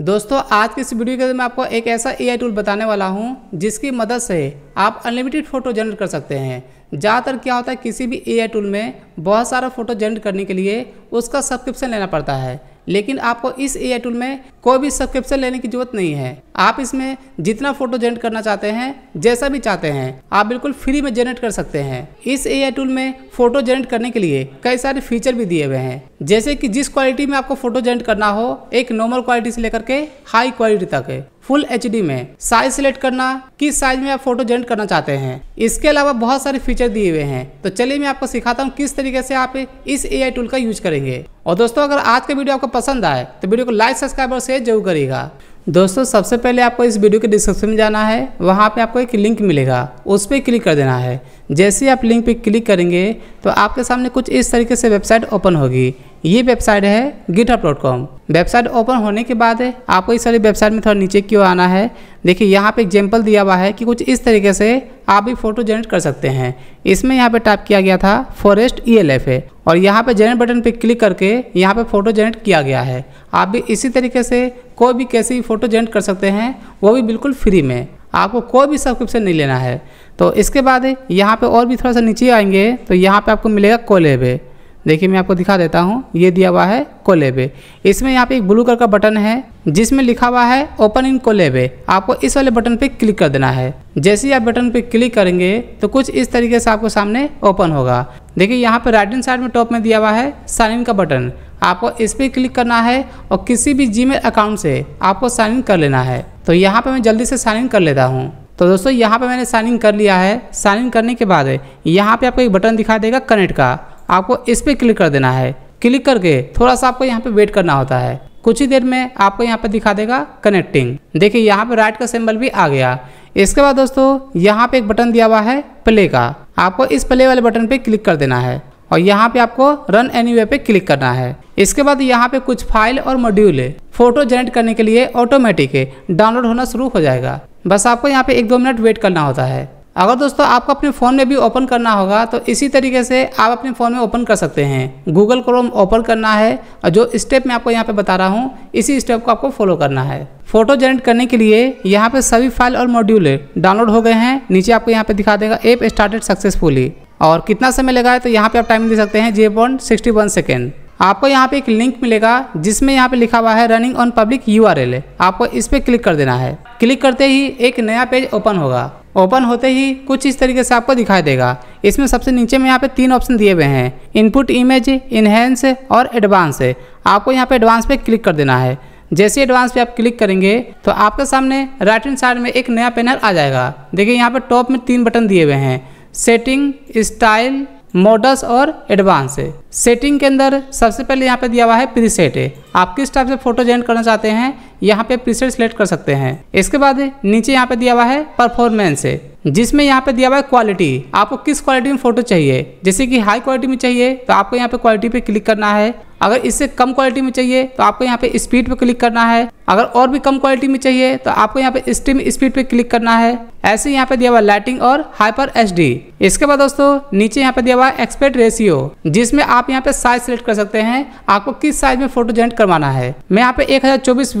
दोस्तों आज के इस वीडियो के अंदर मैं आपको एक ऐसा ए टूल बताने वाला हूं जिसकी मदद से आप अनलिमिटेड फ़ोटो जनरेट कर सकते हैं ज़्यादातर क्या होता है किसी भी ए टूल में बहुत सारा फ़ोटो जनरेट करने के लिए उसका सब्सक्रिप्शन लेना पड़ता है लेकिन आपको इस ए टूल में कोई भी सब्सक्रिप्शन लेने की जरूरत नहीं है आप इसमें जितना फ़ोटो जनरेट करना चाहते हैं जैसा भी चाहते हैं आप बिल्कुल फ्री में जनरेट कर सकते हैं इस ए टूल में फ़ोटो जनरेट करने के लिए कई सारे फीचर भी दिए हुए हैं जैसे कि जिस क्वालिटी में आपको फोटो जेंट करना हो एक नॉर्मल क्वालिटी से लेकर के हाई क्वालिटी तक है फुल एच में साइज सेलेक्ट करना किस साइज में आप फोटो जेंट करना चाहते हैं इसके अलावा बहुत सारे फीचर दिए हुए हैं तो चलिए मैं आपको सिखाता हूँ किस तरीके से आप इस ए टूल का यूज करेंगे और दोस्तों अगर आज का वीडियो आपको पसंद आए तो वीडियो को लाइक सब्सक्राइब और शेयर जरूर करेगा दोस्तों सबसे पहले आपको इस वीडियो के डिस्क्रिप्शन में जाना है वहाँ पे आपको एक लिंक मिलेगा उस पर क्लिक कर देना है जैसे ही आप लिंक पे क्लिक करेंगे तो आपके सामने कुछ इस तरीके से वेबसाइट ओपन होगी ये वेबसाइट है GitHub dot com website open होने के बाद आपको इस वाली वेबसाइट में थोड़ा नीचे क्यों आना है देखिए यहाँ पे एग्जाम्पल दिया हुआ है कि कुछ इस तरीके से आप भी फोटो जनरेट कर सकते हैं इसमें यहाँ पे टाइप किया गया था forest E L F A और यहाँ पे जनरेट बटन पे क्लिक करके यहाँ पे फोटो जनरेट किया गया है आप भी इसी तरीके से कोई भी कैसी फोटो जनरेट कर सकते हैं वो भी बिल्कुल फ्री में आपको कोई भी सब्सक्रिप्शन नहीं लेना है तो इसके बाद यहाँ पे और भी थोड़ा सा नीचे आएंगे तो यहाँ पे आपको मिलेगा कोलेबे देखिए मैं आपको दिखा देता हूँ ये दिया हुआ है कोलेबे इसमें यहाँ पे एक ब्लू कलर का बटन है जिसमें लिखा हुआ है ओपन इन कोलेबे आपको इस वाले बटन पे क्लिक कर देना है जैसे ही आप बटन पे क्लिक करेंगे तो कुछ इस तरीके से आपको सामने ओपन होगा देखिए यहाँ पे राइट हैंड साइड में टॉप में दिया हुआ है साइन इन का बटन आपको इस पर क्लिक करना है और किसी भी जी अकाउंट से आपको साइन इन कर लेना है तो यहाँ पर मैं जल्दी से साइन इन कर लेता हूँ तो दोस्तों यहाँ पे मैंने साइन इन कर लिया है साइन इन करने के बाद यहाँ पे आपको एक बटन दिखा देगा कनेक्ट का आपको इस पर क्लिक कर देना है क्लिक करके थोड़ा सा आपको यहाँ पे वेट करना होता है कुछ ही देर में आपको यहाँ पे दिखा देगा कनेक्टिंग देखिए यहाँ पे राइट का सिंबल भी आ गया इसके बाद दोस्तों यहाँ पे एक बटन दिया हुआ है प्ले का आपको इस प्ले वाले बटन पे क्लिक कर देना है और यहाँ पे आपको रन एनी पे क्लिक करना है इसके बाद यहाँ पे कुछ फाइल और मॉड्यूल फोटो जनरेट करने के लिए ऑटोमेटिक डाउनलोड होना शुरू हो जाएगा बस आपको यहाँ पे एक दो मिनट वेट करना होता है अगर दोस्तों आपको अपने फ़ोन में भी ओपन करना होगा तो इसी तरीके से आप अपने फ़ोन में ओपन कर सकते हैं गूगल क्रोम ओपन करना है और जो स्टेप मैं आपको यहाँ पे बता रहा हूँ इसी स्टेप को आपको फॉलो करना है फोटो जनरेट करने के लिए यहाँ पे सभी फाइल और मॉड्यूल डाउनलोड हो गए हैं नीचे आपको यहाँ पर दिखा देगा एप स्टार्टेड सक्सेसफुली और कितना समय लगा है तो यहाँ पर आप टाइम दे सकते हैं J point sixty one second आपको यहाँ पे एक लिंक मिलेगा जिसमें यहाँ पे लिखा हुआ है रनिंग ऑन पब्लिक यू आपको इस पर क्लिक कर देना है क्लिक करते ही एक नया पेज ओपन होगा ओपन होते ही कुछ इस तरीके से आपको दिखाई देगा इसमें सबसे नीचे में यहाँ पे तीन ऑप्शन दिए हुए हैं इनपुट इमेज इन्हेंस और एडवांस आपको यहाँ पे एडवांस पे क्लिक कर देना है जैसे एडवांस पे आप क्लिक करेंगे तो आपके सामने राइट हैंड साइड में एक नया पैनल आ जाएगा देखिए यहाँ पे टॉप में तीन बटन दिए हुए हैं सेटिंग स्टाइल मॉडल्स और एडवांस सेटिंग के अंदर सबसे पहले यहाँ पे दिया हुआ है प्रीसेट आप किस टाइप से फोटो जेंट करना चाहते हैं यहाँ पे प्रीसेट सेलेक्ट कर सकते हैं इसके बाद नीचे यहाँ पे दिया हुआ है परफॉर्मेंस जिसमें यहाँ पे दिया हुआ है क्वालिटी आपको किस क्वालिटी में फोटो चाहिए जैसे कि हाई क्वालिटी में चाहिए तो आपको यहाँ पे क्वालिटी पे क्लिक करना है अगर इससे कम क्वालिटी में चाहिए तो आपको यहाँ पे स्पीड पे क्लिक करना है अगर और भी कम क्वालिटी में चाहिए तो आपको यहाँ पे स्ट्रीम स्पीड पे क्लिक करना है ऐसे यहाँ पे दिया हुआ लाइटिंग और हाइपर एच इसके बाद दोस्तों नीचे यहाँ पे दिया हुआ एक्सपेक्ट रेशियो जिसमें आप यहाँ पे साइज सेलेक्ट कर सकते हैं आपको किस साइज में फोटो जेंट करवाना है मैं यहाँ पे एक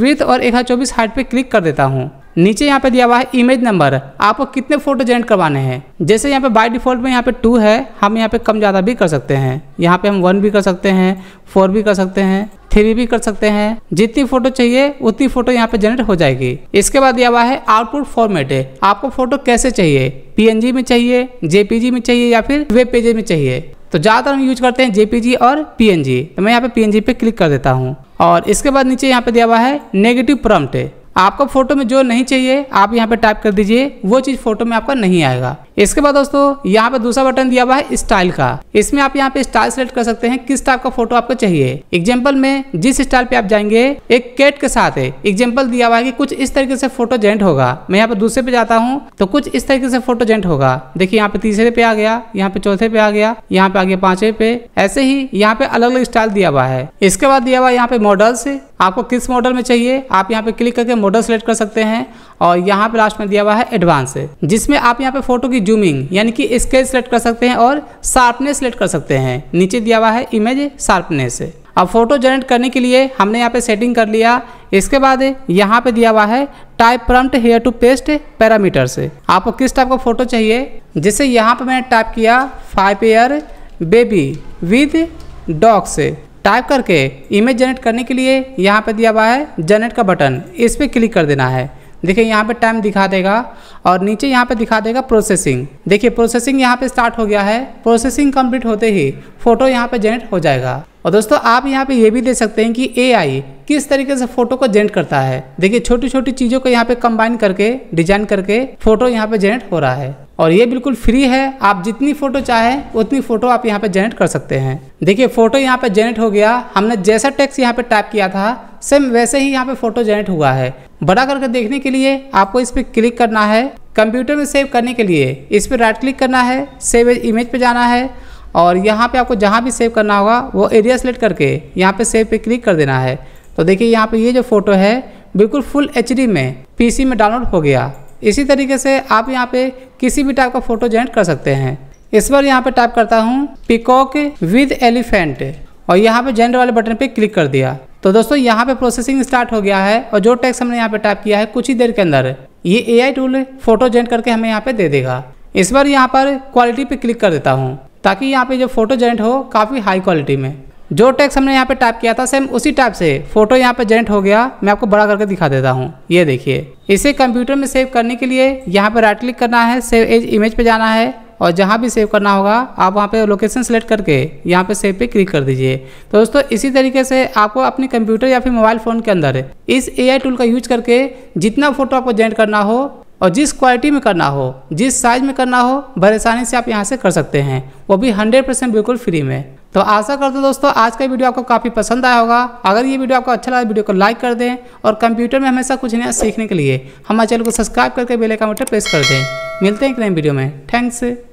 विथ और 1024 हाइट पे क्लिक कर देता हूँ नीचे यहाँ पे दिया हुआ है इमेज नंबर आपको कितने फोटो जेनरेट करवाने हैं जैसे यहाँ पे बाय डिफॉल्ट में यहाँ पे टू है हम यहाँ पे कम ज़्यादा भी कर सकते हैं यहाँ पे हम वन भी कर सकते हैं फोर भी कर सकते हैं थ्री भी कर सकते हैं जितनी फोटो चाहिए उतनी फोटो यहाँ पे जनरेट हो जाएगी इसके बाद दिया हुआ है आउटपुट फॉर्मेट है आपको फोटो कैसे चाहिए पी में चाहिए जेपीजी में चाहिए या फिर वेब पेजे में चाहिए तो ज़्यादातर हम यूज करते हैं जेपीजी और पीएनजी तो मैं यहाँ पे पीएनजी पे क्लिक कर देता हूँ और इसके बाद नीचे यहाँ पे दिया हुआ है नेगेटिव प्रम्प्ट आपको फ़ोटो में जो नहीं चाहिए आप यहाँ पर टाइप कर दीजिए वो चीज़ फ़ोटो में आपका नहीं आएगा इसके बाद दोस्तों यहाँ पे दूसरा बटन दिया हुआ है स्टाइल का इसमें आप यहाँ पे स्टाइल सेलेक्ट कर सकते हैं किस टाइप का फोटो आपको चाहिए एग्जाम्पल में जिस स्टाइल पे आप जाएंगे एक केट के साथ एग्जाम्पल दिया हुआ है कि कुछ इस तरीके से फोटो जेंट होगा मैं यहाँ पे दूसरे पे जाता हूँ तो कुछ इस तरीके से फोटो जेंट होगा देखिये यहाँ पे तीसरे पे आ गया यहाँ पे चौथे पे आ गया यहाँ पे आ गया पांचवे पे ऐसे ही यहाँ पे अलग अलग स्टाइल दिया हुआ है इसके बाद दिया हुआ यहाँ पे मॉडल्स आपको किस मॉडल में चाहिए आप यहाँ पे क्लिक करके मॉडल सेलेक्ट कर सकते हैं और यहाँ पे लास्ट में दिया हुआ है एडवांस जिसमें आप यहाँ पे फोटो की जूमिंग यानी कि स्केच सेलेक्ट कर सकते हैं और शार्पनेस सेलेक्ट कर सकते हैं नीचे दिया हुआ है इमेज शार्पनेस अब फोटो जनरेट करने के लिए हमने यहाँ पे सेटिंग कर लिया इसके बाद यहाँ पे दिया हुआ है type prompt here to paste parameter से आपको किस टाइप का फोटो चाहिए जैसे यहाँ पे मैंने टाइप किया five year baby with dog से टाइप करके इमेज जनरेट करने के लिए यहाँ पे दिया हुआ है जनरेट का बटन इस पर क्लिक कर देना है देखिए यहाँ पे टाइम दिखा देगा और नीचे यहाँ पे दिखा देगा प्रोसेसिंग देखिए प्रोसेसिंग यहाँ पे स्टार्ट हो गया है प्रोसेसिंग कंप्लीट होते ही फोटो यहाँ पे जनरेट हो जाएगा और दोस्तों आप यहाँ पे ये भी देख सकते हैं कि एआई किस तरीके से फोटो को जनरेट करता है देखिए छोटी छोटी चीज़ों को यहाँ पे कंबाइन करके डिजाइन करके फोटो यहाँ पे जनरेट हो रहा है और ये बिल्कुल फ्री है आप जितनी फोटो चाहे उतनी फोटो आप यहाँ पे जनरेट कर सकते हैं देखिए फोटो यहाँ पे जनरेट हो गया हमने जैसा टेक्स्ट यहाँ पे टाइप किया था सेम वैसे ही यहाँ पे फोटो जनरेट हुआ है बड़ा करके देखने के लिए आपको इस पर क्लिक करना है कंप्यूटर में सेव करने के लिए इस पर राइट क्लिक करना है सेव इमेज पर जाना है और यहाँ पे आपको जहाँ भी सेव करना होगा वो एरिया सेलेक्ट करके यहाँ पे सेव पे क्लिक कर देना है तो देखिए यहाँ पे ये जो फ़ोटो है बिल्कुल फुल एच में पीसी में डाउनलोड हो गया इसी तरीके से आप यहाँ पे किसी भी टाइप का फ़ोटो जनरेट कर सकते हैं इस बार यहाँ पे टाइप करता हूँ पिकॉक विद एलिफेंट और यहाँ पर जेंडर वाले बटन पर क्लिक कर दिया तो दोस्तों यहाँ पे प्रोसेसिंग स्टार्ट हो गया है और जो टेक्स्ट हमने यहाँ पे टाइप किया है कुछ ही देर के अंदर ये आई टूल फोटो जेंट करके हमें यहाँ पे दे देगा इस बार यहाँ पर क्वालिटी पे क्लिक कर देता हूँ ताकि यहाँ पे जो फोटो जेंट हो काफ़ी हाई क्वालिटी में जो टेक्स्ट हमने यहाँ पे टाइप किया था सेम उसी टाइप से फोटो यहाँ पे जनरेट हो गया मैं आपको बड़ा करके दिखा देता हूँ ये देखिए इसे कंप्यूटर में सेव करने के लिए यहाँ पे राइट क्लिक करना है सेव एज इमेज पे जाना है और जहाँ भी सेव करना होगा आप वहाँ पे लोकेशन सेलेक्ट करके यहाँ पे सेव पे क्लिक कर दीजिए तो दोस्तों इसी तरीके से आपको अपने कंप्यूटर या फिर मोबाइल फ़ोन के अंदर इस एआई टूल का यूज करके जितना फ़ोटो आपको जेंट करना हो और जिस क्वालिटी में करना हो जिस साइज़ में करना हो परेशानी से आप यहाँ से कर सकते हैं वो भी हंड्रेड परसेंट बिल्कुल फ्री में तो आशा करते हैं दोस्तों आज का वीडियो आपको काफ़ी पसंद आया होगा अगर ये वीडियो आपको अच्छा लगा वीडियो को लाइक कर दें और कंप्यूटर में हमेशा कुछ नया सीखने के लिए हमारे चैनल को सब्सक्राइब करके बेल का पर प्रेस कर दें मिलते हैं एक नए वीडियो में थैंक्स